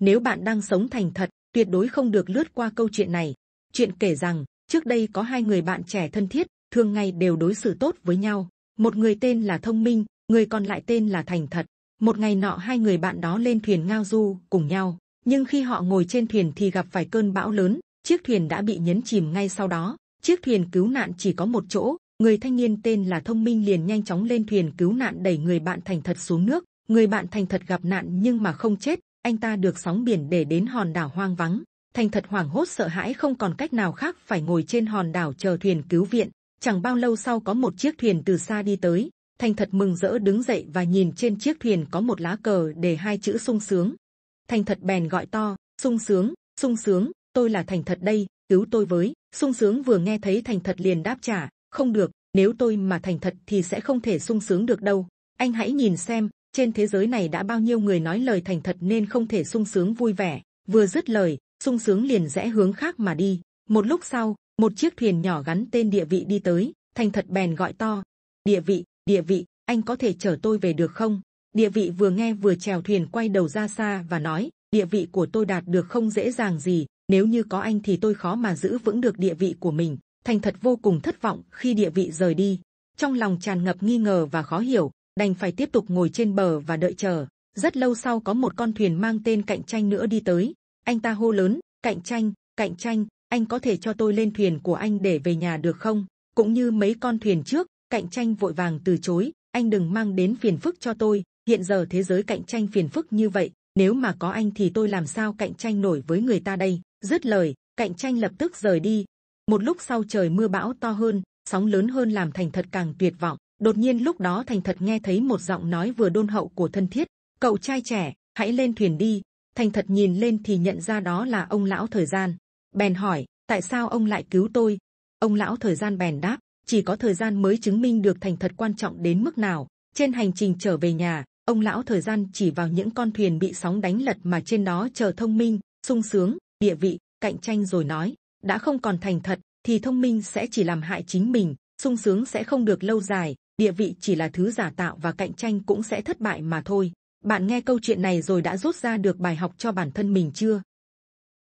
Nếu bạn đang sống thành thật, tuyệt đối không được lướt qua câu chuyện này. Chuyện kể rằng trước đây có hai người bạn trẻ thân thiết, thường ngày đều đối xử tốt với nhau. Một người tên là Thông Minh, người còn lại tên là Thành Thật. Một ngày nọ hai người bạn đó lên thuyền ngao du cùng nhau, nhưng khi họ ngồi trên thuyền thì gặp phải cơn bão lớn, chiếc thuyền đã bị nhấn chìm ngay sau đó. Chiếc thuyền cứu nạn chỉ có một chỗ, người thanh niên tên là Thông Minh liền nhanh chóng lên thuyền cứu nạn đẩy người bạn Thành Thật xuống nước. Người bạn Thành Thật gặp nạn nhưng mà không chết, anh ta được sóng biển để đến hòn đảo hoang vắng thành thật hoảng hốt sợ hãi không còn cách nào khác phải ngồi trên hòn đảo chờ thuyền cứu viện chẳng bao lâu sau có một chiếc thuyền từ xa đi tới thành thật mừng rỡ đứng dậy và nhìn trên chiếc thuyền có một lá cờ để hai chữ sung sướng thành thật bèn gọi to sung sướng sung sướng tôi là thành thật đây cứu tôi với sung sướng vừa nghe thấy thành thật liền đáp trả không được nếu tôi mà thành thật thì sẽ không thể sung sướng được đâu anh hãy nhìn xem trên thế giới này đã bao nhiêu người nói lời thành thật nên không thể sung sướng vui vẻ vừa dứt lời sung sướng liền rẽ hướng khác mà đi một lúc sau một chiếc thuyền nhỏ gắn tên địa vị đi tới thành thật bèn gọi to địa vị địa vị anh có thể chở tôi về được không địa vị vừa nghe vừa chèo thuyền quay đầu ra xa và nói địa vị của tôi đạt được không dễ dàng gì nếu như có anh thì tôi khó mà giữ vững được địa vị của mình thành thật vô cùng thất vọng khi địa vị rời đi trong lòng tràn ngập nghi ngờ và khó hiểu đành phải tiếp tục ngồi trên bờ và đợi chờ. Rất lâu sau có một con thuyền mang tên cạnh tranh nữa đi tới. Anh ta hô lớn, cạnh tranh, cạnh tranh, anh có thể cho tôi lên thuyền của anh để về nhà được không? Cũng như mấy con thuyền trước, cạnh tranh vội vàng từ chối. Anh đừng mang đến phiền phức cho tôi. Hiện giờ thế giới cạnh tranh phiền phức như vậy, nếu mà có anh thì tôi làm sao cạnh tranh nổi với người ta đây? Dứt lời, cạnh tranh lập tức rời đi. Một lúc sau trời mưa bão to hơn, sóng lớn hơn làm thành thật càng tuyệt vọng đột nhiên lúc đó thành thật nghe thấy một giọng nói vừa đôn hậu của thân thiết cậu trai trẻ hãy lên thuyền đi thành thật nhìn lên thì nhận ra đó là ông lão thời gian bèn hỏi tại sao ông lại cứu tôi ông lão thời gian bèn đáp chỉ có thời gian mới chứng minh được thành thật quan trọng đến mức nào trên hành trình trở về nhà ông lão thời gian chỉ vào những con thuyền bị sóng đánh lật mà trên đó chờ thông minh sung sướng địa vị cạnh tranh rồi nói đã không còn thành thật thì thông minh sẽ chỉ làm hại chính mình sung sướng sẽ không được lâu dài địa vị chỉ là thứ giả tạo và cạnh tranh cũng sẽ thất bại mà thôi. Bạn nghe câu chuyện này rồi đã rút ra được bài học cho bản thân mình chưa?